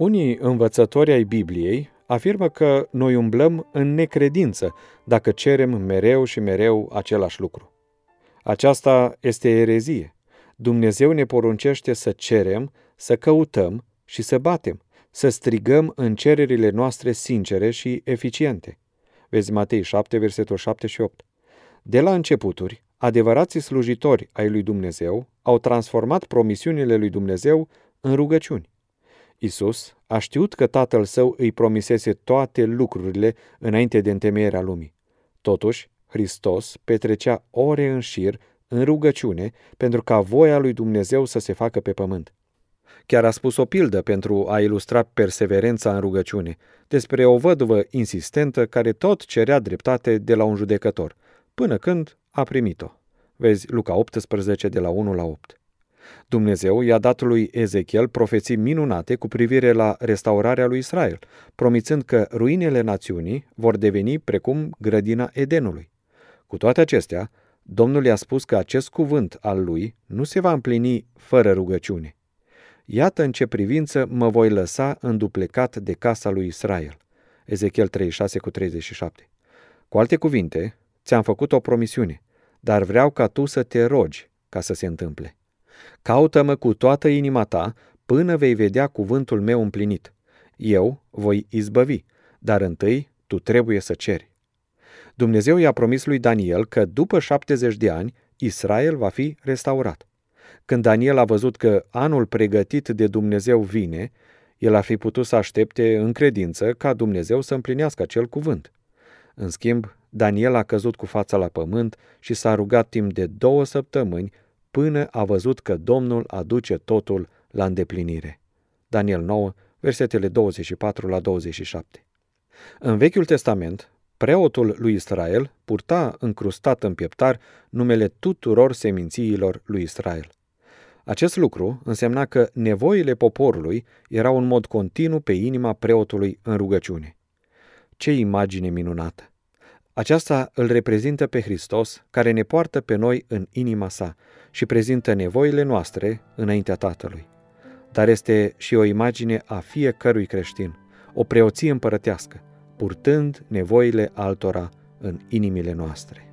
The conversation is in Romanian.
Unii învățători ai Bibliei afirmă că noi umblăm în necredință dacă cerem mereu și mereu același lucru. Aceasta este erezie. Dumnezeu ne poruncește să cerem, să căutăm și să batem, să strigăm în cererile noastre sincere și eficiente. Vezi Matei 7, versetul 7 și 8. De la începuturi, adevărații slujitori ai lui Dumnezeu au transformat promisiunile lui Dumnezeu în rugăciuni. Isus a știut că tatăl său îi promisese toate lucrurile înainte de întemeierea lumii. Totuși, Hristos petrecea ore în șir în rugăciune pentru ca voia lui Dumnezeu să se facă pe pământ. Chiar a spus o pildă pentru a ilustra perseverența în rugăciune, despre o văduvă insistentă care tot cerea dreptate de la un judecător, până când a primit-o. Vezi Luca 18 de la 1 la 8. Dumnezeu i-a dat lui Ezechiel profeții minunate cu privire la restaurarea lui Israel, promițând că ruinele națiunii vor deveni precum grădina Edenului. Cu toate acestea, Domnul i-a spus că acest cuvânt al lui nu se va împlini fără rugăciune. Iată în ce privință mă voi lăsa înduplecat de casa lui Israel. Ezechiel 36 cu 37. Cu alte cuvinte, ți-am făcut o promisiune, dar vreau ca tu să te rogi ca să se întâmple. Caută-mă cu toată inima ta până vei vedea cuvântul meu împlinit. Eu voi izbăvi, dar întâi tu trebuie să ceri. Dumnezeu i-a promis lui Daniel că după 70 de ani Israel va fi restaurat. Când Daniel a văzut că anul pregătit de Dumnezeu vine, el ar fi putut să aștepte în credință ca Dumnezeu să împlinească acel cuvânt. În schimb, Daniel a căzut cu fața la pământ și s-a rugat timp de două săptămâni până a văzut că Domnul aduce totul la îndeplinire. Daniel 9, versetele 24 la 27. În Vechiul Testament, preotul lui Israel purta încrustat în pieptar numele tuturor semințiilor lui Israel. Acest lucru însemna că nevoile poporului erau în mod continuu pe inima preotului în rugăciune. Ce imagine minunată! Aceasta îl reprezintă pe Hristos, care ne poartă pe noi în inima sa și prezintă nevoile noastre înaintea Tatălui. Dar este și o imagine a fiecărui creștin, o preoție împărătească, purtând nevoile altora în inimile noastre.